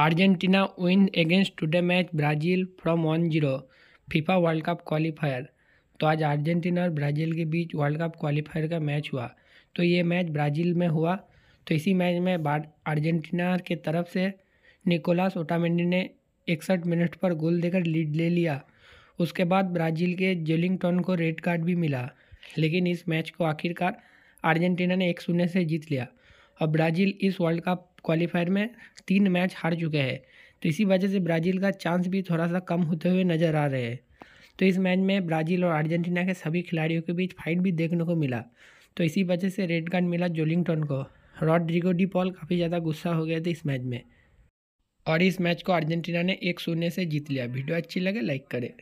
Argentina win against today match Brazil from one zero FIFA World Cup qualifier तो आज Argentina और Brazil के बीच वर्ल्ड कप क्वालिफायर का मैच हुआ तो ये मैच ब्राज़ील में हुआ तो इसी मैच में अर्जेंटीना के तरफ से निकोलास ओटामेंडी ने इकसठ मिनट पर गोल देकर लीड ले लिया उसके बाद ब्राज़ील के जेलिंगटन को रेड कार्ड भी मिला लेकिन इस मैच को आखिरकार अर्जेंटीना ने एक शून्य से जीत लिया और ब्राज़ील इस वर्ल्ड कप क्वालिफायर में तीन मैच हार चुके हैं तो इसी वजह से ब्राज़ील का चांस भी थोड़ा सा कम होते हुए नज़र आ रहे हैं तो इस मैच में ब्राज़ील और अर्जेंटीना के सभी खिलाड़ियों के बीच फाइट भी देखने को मिला तो इसी वजह से रेड कार्ड मिला जोलिंगटन को रॉड्रिगो डी पॉल काफ़ी ज़्यादा गुस्सा हो गए थे इस मैच में और इस मैच को अर्जेंटीना ने एक शून्य से जीत लिया वीडियो अच्छी लगे लाइक करें